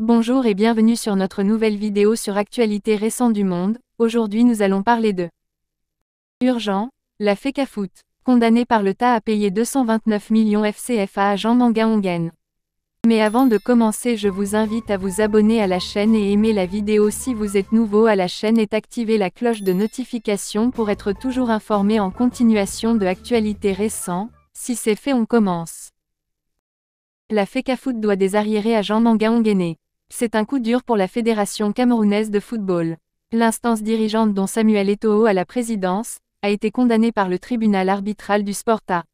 Bonjour et bienvenue sur notre nouvelle vidéo sur actualité récente du monde, aujourd'hui nous allons parler de Urgent, la Fecafoot condamnée par le TA à payer 229 millions FCFA à Jean Ongen. Mais avant de commencer je vous invite à vous abonner à la chaîne et aimer la vidéo si vous êtes nouveau à la chaîne et activer la cloche de notification pour être toujours informé en continuation de actualités récentes, si c'est fait on commence. La Fecafoot doit des arriérés à Jean Mangaonguené. C'est un coup dur pour la Fédération camerounaise de football. L'instance dirigeante dont Samuel Eto'o a la présidence, a été condamnée par le tribunal arbitral du Sporta.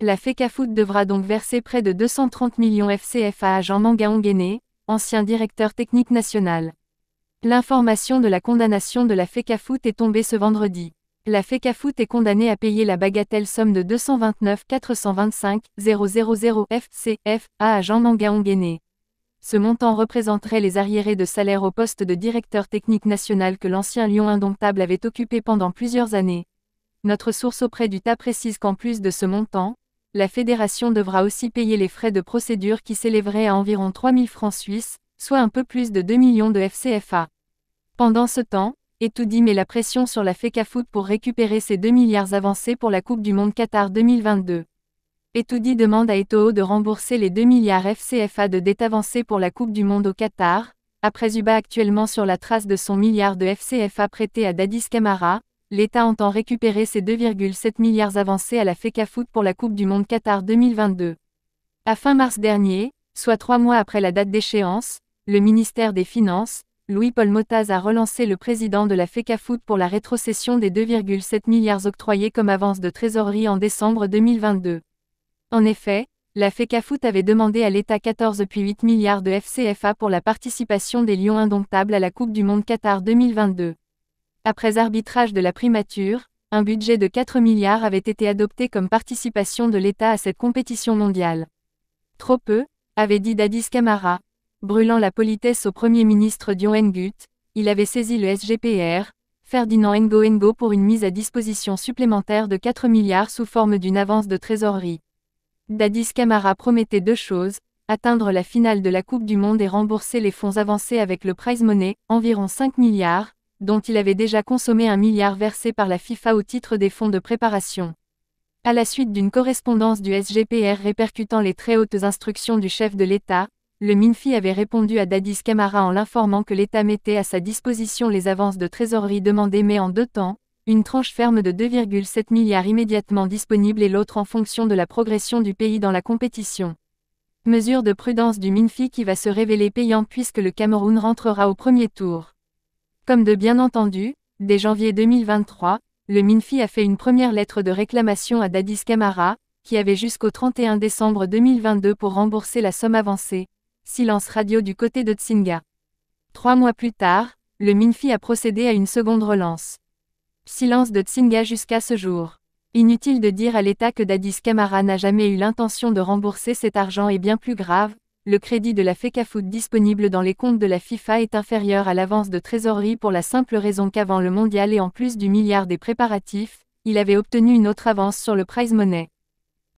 La FECAFOOT devra donc verser près de 230 millions FCFA à Jean Mangaonguené, ancien directeur technique national. L'information de la condamnation de la FECAFOOT est tombée ce vendredi. La FECAFOOT est condamnée à payer la bagatelle somme de 229 425 000 FCFA à Jean Mangaonguené. Ce montant représenterait les arriérés de salaire au poste de directeur technique national que l'ancien Lyon indomptable avait occupé pendant plusieurs années. Notre source auprès du tas précise qu'en plus de ce montant, la fédération devra aussi payer les frais de procédure qui s'élèveraient à environ 3 000 francs suisses, soit un peu plus de 2 millions de FCFA. Pendant ce temps, Etoudi met la pression sur la FECAFOOT pour récupérer ses 2 milliards avancés pour la Coupe du Monde Qatar 2022. Etoudi demande à Eto'o de rembourser les 2 milliards FCFA de dette avancée pour la Coupe du Monde au Qatar, après Zuba actuellement sur la trace de son milliard de FCFA prêté à Dadis Camara, l'État entend récupérer ses 2,7 milliards avancés à la FECAFOOT pour la Coupe du Monde Qatar 2022. À fin mars dernier, soit trois mois après la date d'échéance, le ministère des Finances, Louis-Paul Motaz a relancé le président de la FECAFOOT pour la rétrocession des 2,7 milliards octroyés comme avance de trésorerie en décembre 2022. En effet, la FECAFOOT avait demandé à l'État 14 puis 8 milliards de FCFA pour la participation des Lions indomptables à la Coupe du Monde Qatar 2022. Après arbitrage de la primature, un budget de 4 milliards avait été adopté comme participation de l'État à cette compétition mondiale. Trop peu, avait dit Dadis Camara. Brûlant la politesse au Premier ministre Dion Ngut, il avait saisi le SGPR, Ferdinand Ngo Ngo pour une mise à disposition supplémentaire de 4 milliards sous forme d'une avance de trésorerie. Dadis Camara promettait deux choses, atteindre la finale de la Coupe du Monde et rembourser les fonds avancés avec le prize money, environ 5 milliards, dont il avait déjà consommé un milliard versé par la FIFA au titre des fonds de préparation. À la suite d'une correspondance du SGPR répercutant les très hautes instructions du chef de l'État, le Minfi avait répondu à Dadis Camara en l'informant que l'État mettait à sa disposition les avances de trésorerie demandées mais en deux temps, une tranche ferme de 2,7 milliards immédiatement disponible et l'autre en fonction de la progression du pays dans la compétition. Mesure de prudence du Minfi qui va se révéler payant puisque le Cameroun rentrera au premier tour. Comme de bien entendu, dès janvier 2023, le Minfi a fait une première lettre de réclamation à Dadis Camara, qui avait jusqu'au 31 décembre 2022 pour rembourser la somme avancée. Silence radio du côté de Tsinga. Trois mois plus tard, le Minfi a procédé à une seconde relance. Silence de Tsinga jusqu'à ce jour. Inutile de dire à l'État que Dadis Kamara n'a jamais eu l'intention de rembourser cet argent et bien plus grave, le crédit de la FECAFOOT disponible dans les comptes de la FIFA est inférieur à l'avance de trésorerie pour la simple raison qu'avant le mondial et en plus du milliard des préparatifs, il avait obtenu une autre avance sur le prize money.